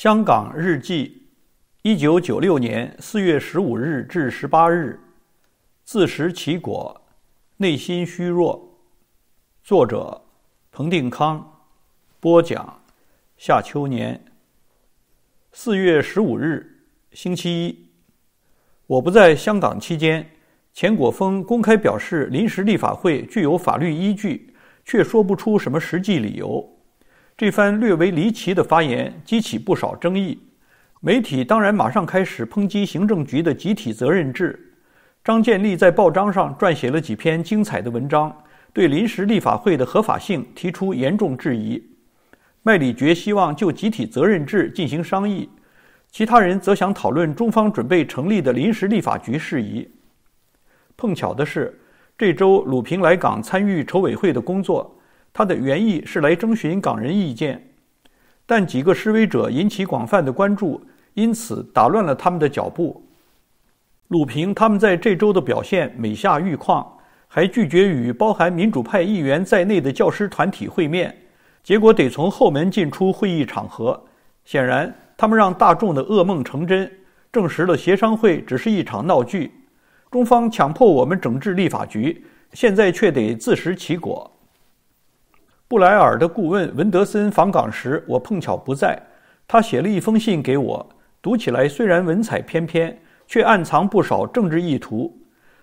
《香港日记》，一九九六年四月十五日至十八日，自食其果，内心虚弱。作者：彭定康。播讲：夏秋年。四月十五日，星期一，我不在香港期间，钱国峰公开表示，临时立法会具有法律依据，却说不出什么实际理由。这番略为离奇的发言激起不少争议，媒体当然马上开始抨击行政局的集体责任制。张建立在报章上撰写了几篇精彩的文章，对临时立法会的合法性提出严重质疑。麦理觉希望就集体责任制进行商议，其他人则想讨论中方准备成立的临时立法局事宜。碰巧的是，这周鲁平来港参与筹委会的工作。他的原意是来征询港人意见，但几个示威者引起广泛的关注，因此打乱了他们的脚步。鲁平他们在这周的表现每下愈况，还拒绝与包含民主派议员在内的教师团体会面，结果得从后门进出会议场合。显然，他们让大众的噩梦成真，证实了协商会只是一场闹剧。中方强迫我们整治立法局，现在却得自食其果。布莱尔的顾问文德森访港时，我碰巧不在，他写了一封信给我，读起来虽然文采翩翩，却暗藏不少政治意图。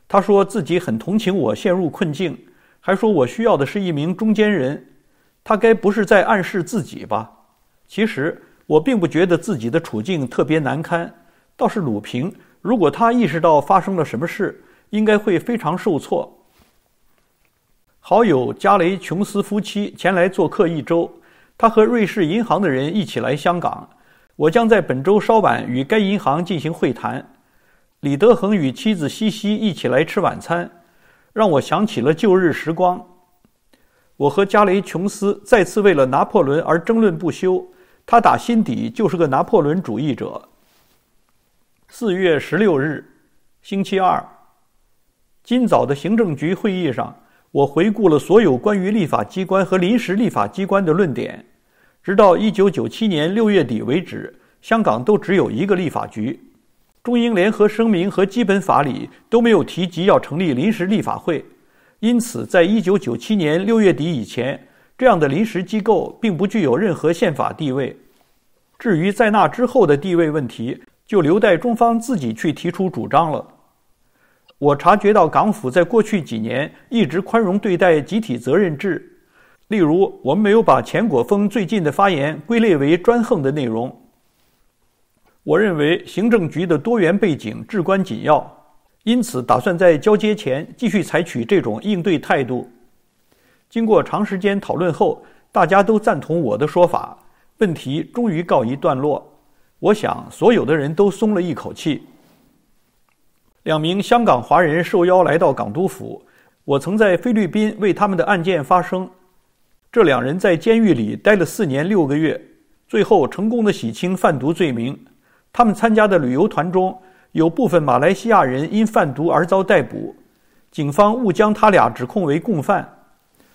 他说自己很同情我陷入困境，还说我需要的是一名中间人。他该不是在暗示自己吧？其实我并不觉得自己的处境特别难堪，倒是鲁平，如果他意识到发生了什么事，应该会非常受挫。好友加雷琼斯夫妻前来做客一周，他和瑞士银行的人一起来香港。我将在本周稍晚与该银行进行会谈。李德恒与妻子西西一起来吃晚餐，让我想起了旧日时光。我和加雷琼斯再次为了拿破仑而争论不休，他打心底就是个拿破仑主义者。四月十六日，星期二，今早的行政局会议上。我回顾了所有关于立法机关和临时立法机关的论点，直到一九九七年六月底为止，香港都只有一个立法局。中英联合声明和基本法里都没有提及要成立临时立法会，因此在一九九七年六月底以前，这样的临时机构并不具有任何宪法地位。至于在那之后的地位问题，就留待中方自己去提出主张了。我察觉到港府在过去几年一直宽容对待集体责任制，例如我们没有把钱国锋最近的发言归类为专横的内容。我认为行政局的多元背景至关紧要，因此打算在交接前继续采取这种应对态度。经过长时间讨论后，大家都赞同我的说法，问题终于告一段落。我想所有的人都松了一口气。两名香港华人受邀来到港督府。我曾在菲律宾为他们的案件发声。这两人在监狱里待了四年六个月，最后成功地洗清贩毒罪名。他们参加的旅游团中有部分马来西亚人因贩毒而遭逮捕，警方误将他俩指控为共犯。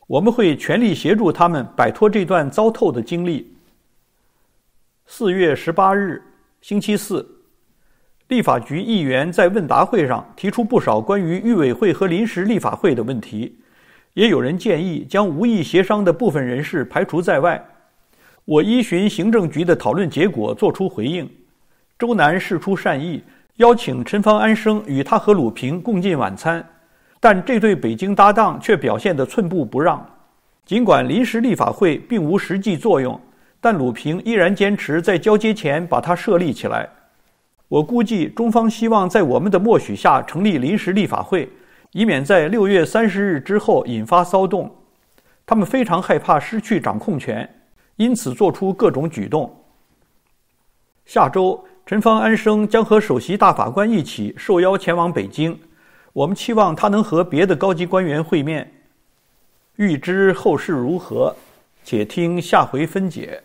我们会全力协助他们摆脱这段糟透的经历。四月十八日，星期四。立法局议员在问答会上提出不少关于御委会和临时立法会的问题，也有人建议将无意协商的部分人士排除在外。我依循行政局的讨论结果作出回应。周南事出善意，邀请陈方安生与他和鲁平共进晚餐，但这对北京搭档却表现得寸步不让。尽管临时立法会并无实际作用，但鲁平依然坚持在交接前把它设立起来。我估计中方希望在我们的默许下成立临时立法会，以免在六月三十日之后引发骚动。他们非常害怕失去掌控权，因此做出各种举动。下周，陈方安生将和首席大法官一起受邀前往北京。我们期望他能和别的高级官员会面。预知后事如何，且听下回分解。